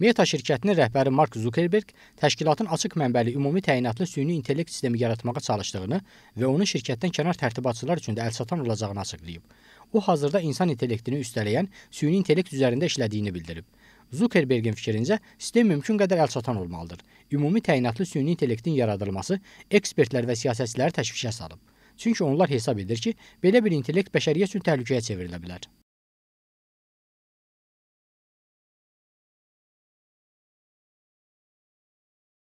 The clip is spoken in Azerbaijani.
Meta şirkətinin rəhbəri Mark Zuckerberg təşkilatın açıq mənbəli ümumi təyinatlı süni intellekt sistemi yaratmağa çalışdığını və onun şirkətdən kənar tərtibatçılar üçün də əlçatan olacağını açıqlayıb. O hazırda insan intellektini üstələyən süni intellekt üzərində işlədiyini bildirib. Zuckerbergin fikrincə, sistem mümkün qədər əlçatan olmalıdır. Ümumi təyinatlı süni intellektin yaradılması ekspertlər və siyasətçiləri təşvişə salıb. Çünki onlar hesab edir ki, belə bir intellekt bəşəriyyət üçün təhlükəyə çevrilə bilər.